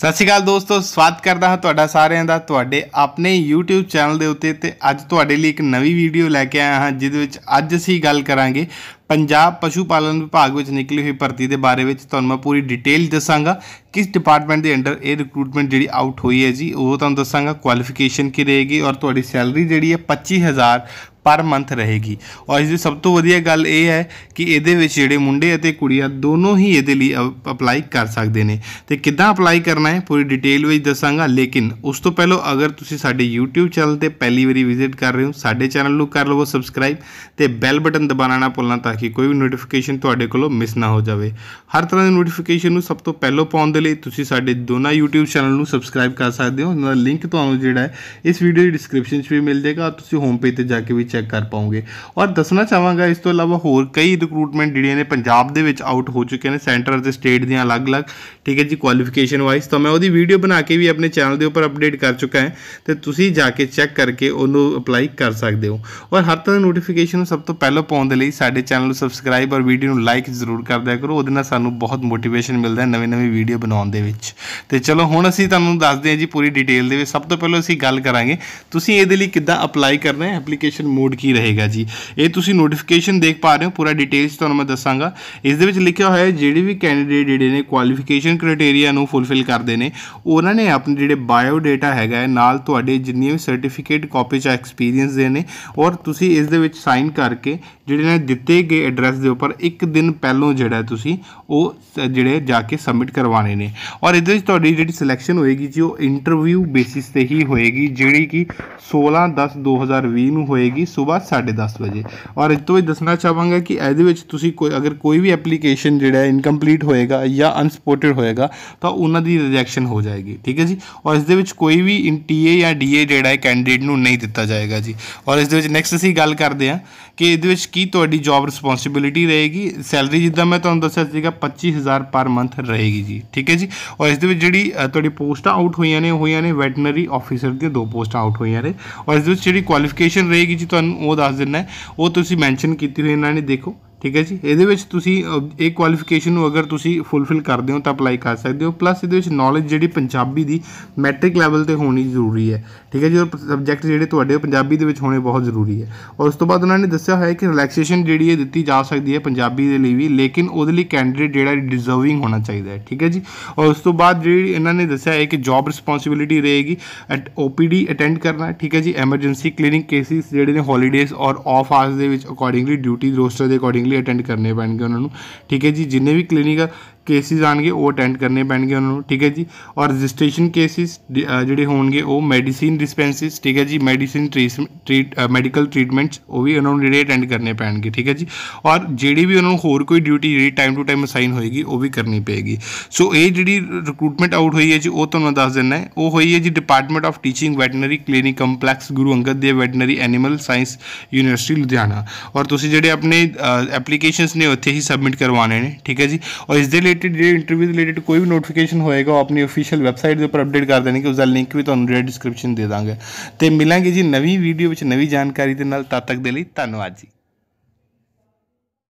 ਸਤਿ ਸ਼੍ਰੀ ਅਕਾਲ ਦੋਸਤੋ ਸਵਾਗਤ ਕਰਦਾ ਹਾਂ ਤੁਹਾਡਾ ਸਾਰਿਆਂ ਦਾ ਤੁਹਾਡੇ ਆਪਣੇ YouTube ਚੈਨਲ ਦੇ ਉੱਤੇ ਤੇ ਅੱਜ ਤੁਹਾਡੇ ਲਈ ਇੱਕ ਨਵੀਂ ਵੀਡੀਓ ਲੈ ਕੇ ਆਇਆ ਹਾਂ ਜਿਹਦੇ ਵਿੱਚ ਅੱਜ ਅਸੀਂ ਗੱਲ ਕਰਾਂਗੇ ਪੰਜਾਬ ਪਸ਼ੂ ਪਾਲਣ ਵਿਭਾਗ ਵਿੱਚ ਨਿਕਲੀ ਹੋਈ ਭਰਤੀ ਦੇ ਬਾਰੇ ਵਿੱਚ ਤੁਹਾਨੂੰ ਮੈਂ ਪੂਰੀ ਡਿਟੇਲ ਦੱਸਾਂਗਾ ਕਿਸ ਡਿਪਾਰਟਮੈਂਟ ਦੇ ਅੰਡਰ ਇਹ ਰਿਕਰੂਟਮੈਂਟ ਜਿਹੜੀ ਆਊਟ ਹੋਈ ਹੈ ਜੀ ਉਹ ਤੁਹਾਨੂੰ ਦੱਸਾਂਗਾ ਕੁਆਲੀਫਿਕੇਸ਼ਨ ਕੀ ਰਹੇਗੀ ਔਰ ਤੁਹਾਡੀ ਸੈਲਰੀ ਜਿਹੜੀ ਹੈ 25000 ਪਰ ਮੰਥ ਰਹੇਗੀ ਔਰ ਇਸ ਦੀ ਸਭ ਤੋਂ ਵਧੀਆ ਗੱਲ ਇਹ ਹੈ ਕਿ ਇਹਦੇ ਵਿੱਚ ਜਿਹੜੇ ਮੁੰਡੇ ਅਤੇ ਕੁੜੀਆਂ ਦੋਨੋਂ ਹੀ ਇਹਦੇ ਲਈ ਅਪਲਾਈ ਕਰ ਸਕਦੇ ਨੇ ਤੇ ਕਿੱਦਾਂ ਅਪਲਾਈ ਕਰਨਾ ਹੈ ਪੂਰੀ ਡਿਟੇਲ ਵਿੱਚ ਦੱਸਾਂਗਾ ਲੇਕਿਨ ਉਸ ਤੋਂ ਪਹਿਲਾਂ ਅਗਰ ਤੁਸੀਂ ਸਾਡੇ YouTube ਚੈਨਲ ਤੇ ਪਹਿਲੀ ਵਾਰੀ ਵਿਜ਼ਿਟ ਕਰ ਰਹੇ ਹੋ ਸਾਡੇ ਚੈਨਲ ਨੂੰ ਕਰ ਲਵੋ ਸਬਸਕ੍ਰਾਈਬ ਤੇ ਬੈਲ ਬਟਨ ਦਬਾਉਣਾ ਨਾ ਭੁੱਲਣਾ ਤਾਂ ਕਿ ਕੋਈ ਵੀ ਨੋਟੀਫਿਕੇਸ਼ਨ ਤੁਹਾਡੇ ਕੋਲੋਂ ਮਿਸ ਨਾ ਹੋ ਜਾਵੇ ਹਰ ਤਰ੍ਹਾਂ ਦੀ ਨੋਟੀਫਿਕੇਸ਼ਨ ਨੂੰ ਸਭ ਤੋਂ ਪਹਿਲਾਂ ਪਾਉਣ ਦੇ ਲਈ ਤੁਸੀਂ ਸਾਡੇ ਦੋਨਾਂ YouTube ਚੈਨਲ ਨੂੰ ਸਬਸਕ੍ਰਾਈਬ ਕਰ ਸਕਦੇ ਹੋ ਉਹਨਾਂ ਦਾ ਲਿੰਕ ਤੁਹਾਨੂੰ ਜਿਹੜਾ ਹੈ ਇਸ ਵੀਡੀਓ ਦੀ ਡਿਸਕ੍ਰਿਪਸ਼ਨ 'ਚ ਵੀ ਮਿਲ ਜਾਏਗਾ ਤੁਸੀਂ ਹੋਮ ਪੇਜ ਤੇ ਜਾ ਕੇ ਵੀ ਚੈੱਕ ਕਰ ਪਾਓਗੇ ਔਰ ਦੱਸਣਾ ਚਾਹਾਂਗਾ ਇਸ ਤੋਂ ਇਲਾਵਾ ਹੋਰ ਕਈ ਰਿਕਰੂਟਮੈਂਟ ਜਿਹੜੀਆਂ ਨੇ ਪੰਜਾਬ ਦੇ ਵਿੱਚ ਆਊਟ ਹੋ ਚੁੱਕੇ ਨੇ ਸੈਂਟਰ ਤੇ ਸਟੇਟ ਦੀਆਂ ਅਲੱਗ-ਅਲੱਗ ਠੀਕ ਹੈ ਜੀ ਕੁਆਲੀਫਿਕੇਸ਼ਨ ਵਾਈਜ਼ ਤਾਂ ਮੈਂ ਉਹਦੀ ਵੀਡੀਓ ਬਣਾ ਕੇ ਵੀ ਆਪਣੇ ਚੈਨਲ ਦੇ ਉੱਪਰ ਅਪਡੇਟ ਕਰ ਚੁੱਕਾ ਹਾਂ ਤੇ ਤੁਸੀਂ ਜਾ ਕੇ ਚੈੱਕ ਕਰਕੇ ਉਹਨੂੰ ਅਪਲਾਈ ਕਰ ਸਕਦੇ ਹੋ ਔਰ ਹਰ ਤਰ੍ਹਾਂ ਦੀ ਨੋਟੀਫਿਕੇਸ਼ਨ ਸਭ ਤੋਂ ਪਹਿਲਾਂ ਪਾਉਣ ਦੇ ਲਈ ਸਾਡੇ ਚੈਨਲ ਚੈਨਲ ਨੂੰ ਸਬਸਕ੍ਰਾਈਬ ਔਰ ਵੀਡੀਓ ਨੂੰ ਲਾਈਕ ਜ਼ਰੂਰ ਕਰ ਦਿਆ ਕਰੋ ਉਹਦੇ ਨਾਲ ਸਾਨੂੰ ਬਹੁਤ ਮੋਟੀਵੇਸ਼ਨ ਮਿਲਦਾ ਹੈ ਨਵੇਂ-ਨਵੇਂ ਵੀਡੀਓ ਬਣਾਉਣ ਦੇ ਵਿੱਚ ਤੇ ਚਲੋ ਹੁਣ ਅਸੀਂ ਤੁਹਾਨੂੰ ਦੱਸਦੇ ਹਾਂ ਜੀ ਪੂਰੀ ਡਿਟੇਲ ਦੇ ਵਿੱਚ ਸਭ ਤੋਂ ਪਹਿਲਾਂ ਅਸੀਂ ਗੱਲ ਕਰਾਂਗੇ ਤੁਸੀਂ ਇਹਦੇ ਲਈ ਕਿੱਦਾਂ ਅਪਲਾਈ ਕਰਨਾ ਹੈ ਐਪਲੀਕੇਸ਼ਨ ਮੋਡ ਕੀ ਰਹੇਗਾ ਜੀ ਇਹ ਤੁਸੀਂ ਨੋਟੀਫਿਕੇਸ਼ਨ ਦੇਖ ਪਾ ਰਹੇ ਹੋ ਪੂਰਾ ਡਿਟੇਲਸ ਤੁਹਾਨੂੰ ਮੈਂ ਦੱਸਾਂਗਾ ਇਸ ਦੇ ਵਿੱਚ ਲਿਖਿਆ ਹੋਇਆ ਹੈ ਜਿਹੜੇ ਵੀ ਕੈਂਡੀਡੇਟ ਜਿਹੜੇ ਨੇ ਕੁਆਲੀਫਿਕੇਸ਼ਨ ਕ੍ਰਾਈਟੇਰੀਆ ਨੂੰ ਫੁੱਲਫਿਲ ਕਰਦੇ ਨੇ ਉਹਨਾਂ ਨੇ ਆਪਣੇ ਜਿਹੜੇ ਬਾਇਓ ਡਾਟਾ ਹੈਗਾ ਹੈ ਨਾਲ ਤੁਹਾਡੇ ਜਿੰਨੀਆਂ ਵੀ ਸਰਟੀਫਿਕੇਟ ਕਾਪੀ ਚ ਐਕਸਪੀਰੀਅੰਸ ਦੇ ਨੇ ਔਰ ਤੁਸੀਂ ਇਸ ਦੇ ਵਿੱਚ ਸਾਈਨ ਕਰਕੇ ਜਿਹੜੇ ਨੇ ਦਿੱਤੇ ਦੇ ਐਡਰੈਸ ਦੇ ਉੱਪਰ ਇੱਕ ਦਿਨ ਪਹਿਲਾਂ ਜਿਹੜਾ ਤੁਸੀਂ ਉਹ ਜਿਹੜੇ ਜਾ ਕੇ ਸਬਮਿਟ ਕਰਵਾਣੇ ਨੇ ਔਰ ਇਹਦੇ ਵਿੱਚ ਤੁਹਾਡੀ ਜਿਹੜੀ ਸਿਲੈਕਸ਼ਨ ਹੋਏਗੀ ਜੀ ਉਹ ਇੰਟਰਵਿਊ ਬੇਸਿਸ ਤੇ ਹੀ ਹੋਏਗੀ ਜਿਹੜੀ ਕਿ 16 10 2020 ਨੂੰ ਹੋਏਗੀ ਸਵੇਰ 10:30 ਵਜੇ ਔਰ ਇਹ ਤੋਂ ਵੀ ਦੱਸਣਾ ਚਾਹਾਂਗਾ ਕਿ ਇਹਦੇ ਵਿੱਚ ਤੁਸੀਂ ਕੋਈ ਅਗਰ ਕੋਈ ਵੀ ਐਪਲੀਕੇਸ਼ਨ ਜਿਹੜਾ ਇਨਕੰਪਲੀਟ ਹੋਏਗਾ ਜਾਂ ਅਨਸਪੋਰਟਡ ਹੋਏਗਾ ਤਾਂ ਉਹਨਾਂ ਦੀ ਰਿਜੈਕਸ਼ਨ ਹੋ ਜਾਏਗੀ ਠੀਕ ਹੈ ਜੀ ਔਰ ਇਸ ਦੇ ਵਿੱਚ ਕੋਈ ਵੀ ਟੀਏ ਜਾਂ ਡੀਏ ਜਿਹੜਾ ਹੈ ਕੈਂਡੀਡੇਟ ਨੂੰ ਨਹੀਂ ਦਿੱਤਾ ਜਾਏਗਾ ਜੀ ਔਰ ਇਸ ਦੇ ਵਿੱਚ ਨੈਕਸਟ ਅਸੀਂ ਗੱਲ ਕਰਦੇ ਹਾਂ ਕਿ ਇਹਦੇ ਵਿੱਚ ਕੀ ਤੁਹਾਡੀ ਜੌਬ ਰਿਸਪੌਂਸਿਬਿਲਟੀ ਰਹੇਗੀ ਸੈਲਰੀ ਜਿੱਦਾਂ ਮੈਂ ਤੁਹਾਨੂੰ ਦੱਸਿਆ ਸੀਗਾ 25000 ਪਰ ਮੰਥ ਰਹੇਗੀ ਜੀ ਠੀਕ ਹੈ ਜੀ ਔਰ ਇਸ ਦੇ ਵਿੱਚ ਜਿਹੜੀ ਤੁਹਾਡੀ ਪੋਸਟਾਂ ਆਊਟ ਹੋਈਆਂ ਨੇ ਹੋਈਆਂ ਨੇ ਵੈਟਨਰੀ ਆਫੀਸਰ ਦੀ ਦੋ ਪੋਸਟਾਂ ਆਊਟ ਹੋਈਆਂ ਨੇ ਔਰ ਇਸ ਦੇ ਵਿੱਚ ਜਿਹੜੀ ਕੁਆਲੀਫਿਕੇਸ਼ਨ ਰਹੇਗੀ ਜੀ ਤੁਹਾਨੂੰ ਉਹ ਦੱਸ ਦਿੰਦਾ ਉਹ ਤੁਸੀਂ ਮੈਂਸ਼ਨ ਕੀਤੀ ਹੋਈ ਇਹਨਾਂ ਨੇ ਦੇਖੋ ਠੀਕ ਹੈ ਜੀ ਇਹਦੇ ਵਿੱਚ ਤੁਸੀਂ ਇਹ ਕੁਆਲੀਫਿਕੇਸ਼ਨ ਨੂੰ ਅਗਰ ਤੁਸੀਂ ਫੁੱਲਫਿਲ ਕਰਦੇ ਹੋ ਤਾਂ ਅਪਲਾਈ ਕਰ ਸਕਦੇ ਹੋ ਪਲੱਸ ਇਹਦੇ ਵਿੱਚ ਨੌਲੇਜ ਜਿਹੜੀ ਪੰਜਾਬੀ ਦੀ ਮੈਟ੍ਰਿਕ ਲੈਵਲ ਤੇ ਹੋਣੀ ਜ਼ਰੂਰੀ ਹੈ ਠੀਕ ਹੈ ਜੀ ਔਰ ਸਬਜੈਕਟ ਜਿਹੜੇ ਤੁਹਾਡੇ ਪੰਜਾਬੀ ਦੇ ਵਿੱਚ ਹੋਣੇ ਬਹੁਤ ਜ਼ਰੂਰੀ ਹੈ ਔਰ ਉਸ ਤੋਂ ਬਾਅਦ ਉਹਨਾਂ ਨੇ ਦੱਸਿਆ ਹੋਇਆ ਕਿ ਰਿਲੈਕਸੇਸ਼ਨ ਜਿਹੜੀ ਹੈ ਦਿੱਤੀ ਜਾ ਸਕਦੀ ਹੈ ਪੰਜਾਬੀ ਦੇ ਲਈ ਵੀ ਲੇਕਿਨ ਉਹਦੇ ਲਈ ਕੈਂਡੀਡੇਟ ਜਿਹੜਾ ਡਿਜ਼ਰਵਿੰਗ ਹੋਣਾ ਚਾਹੀਦਾ ਹੈ ਠੀਕ ਹੈ ਜੀ ਔਰ ਉਸ ਤੋਂ ਬਾਅਦ ਜਿਹੜੀ ਇਹਨਾਂ ਨੇ ਦੱਸਿਆ ਹੈ ਕਿ ਜੌਬ ਰਿਸਪੌਂਸਿਬਿਲਿਟੀ ਰਹੇਗੀ ਐਟ ਓਪੀਡੀ ਅਟੈਂਡ ਕਰਨਾ ਠੀਕ ਹੈ ਜੀ ਐਮਰਜੈਂਸੀ ਕਲੀਨਿੰਗ ਕੇਸਿਸ ਜਿਹੜੇ ਨੇ ਹੌਲੀਡੇਜ਼ ਔਰ ਆਫ ਆਰਸ ਦੇ ਵਿੱਚ ਅਕੋਰਡਿੰਗਲੀ ਡਿਊਟੀ ਰੋਸਟਰ ਦੇ ਅਕੋਰਡਿੰਗਲੀ ਅਟੈਂਡ ਕਰਨੇ ਪੈਣਗੇ ਉਹਨਾਂ ਨੂੰ ਠੀਕ ਹੈ ਜੀ ਜਿੰਨੇ ਵੀ ਕਲੀਨਿਕ ਕੇਸਿਸ ਆਣਗੇ ਉਹ ਅਟੈਂਡ ਕਰਨੇ ਪੈਣਗੇ ਉਹਨਾਂ ਨੂੰ ਠੀਕ ਹੈ ਜੀ ਔਰ ਰਜਿਸਟ੍ਰੇਸ਼ਨ ਕੇਸਿਸ ਜਿਹੜੇ ਹੋਣਗੇ ਉਹ ਮੈਡੀਸਿਨ ਡਿਸਪੈਂਸਿਸ ਠੀਕ ਹੈ ਜੀ ਮੈਡੀਸਿਨ ਟ੍ਰੀਟ ਮੈਡੀਕਲ ਟ੍ਰੀਟਮੈਂਟਸ ਉਹ ਵੀ ਉਹਨਾਂ ਨੂੰ ਜਿਹੜੇ ਅਟੈਂਡ ਕਰਨੇ ਪੈਣਗੇ ਠੀਕ ਹੈ ਜੀ ਔਰ ਜਿਹੜੀ ਵੀ ਉਹਨਾਂ ਨੂੰ ਹੋਰ ਕੋਈ ਡਿਊਟੀ ਜਿਹੜੀ ਟਾਈਮ ਟੂ ਟਾਈਮ ਅਸਾਈਨ ਹੋਏਗੀ ਉਹ ਵੀ ਕਰਨੀ ਪਏਗੀ ਸੋ ਇਹ ਜਿਹੜੀ ਰਿਕਰੂਟਮੈਂਟ ਆਊਟ ਹੋਈ ਹੈ ਜੀ ਉਹ ਤੁਹਾਨੂੰ ਦੱਸ ਦਿੰਨਾ ਹੈ ਉਹ ਹੋਈ ਹੈ ਜੀ department of teaching veterinary clinic complex Guru Angad Dev veterinary animal science university Ludhiana ਔਰ ਤੁਸੀਂ ਜਿਹੜੇ ਆਪਣੇ ਐਪਲੀਕੇਸ਼ਨਸ ਨੇ ਉੱਥੇ ਹੀ ਸਬਮਿਟ ਕਰਵਾਣੇ ਨੇ ਠੀਕ ਹੈ ਜੀ ਔਰ ਇਸ ਦੇ ਰਿਲੇਟਡ ਜੇ ਇੰਟਰਵਿਊ ਰਿਲੇਟਡ ਕੋਈ ਵੀ ਨੋਟੀਫਿਕੇਸ਼ਨ ਹੋਏਗਾ ਉਹ ਆਪਣੀ ਅਫੀਸ਼ੀਅਲ ਵੈਬਸਾਈਟ ਦੇ ਉੱਪਰ ਅਪਡੇਟ ਕਰ ਦੇਣਗੇ ਉਸ ਦਾ ਲਿੰਕ ਵੀ ਤੁਹਾਨੂੰ ਰੈਡ ਡਿਸਕ੍ਰਿਪਸ਼ਨ ਦੇ ਦਾਂਗੇ ਤੇ ਮਿਲਾਂਗੇ ਜੀ ਨਵੀਂ ਵੀਡੀਓ ਵਿੱਚ ਨਵੀਂ ਜਾਣਕਾਰੀ ਦੇ ਨਾਲ ਤਦ ਤੱਕ ਦੇ ਲਈ ਧੰਨਵਾਦ ਜੀ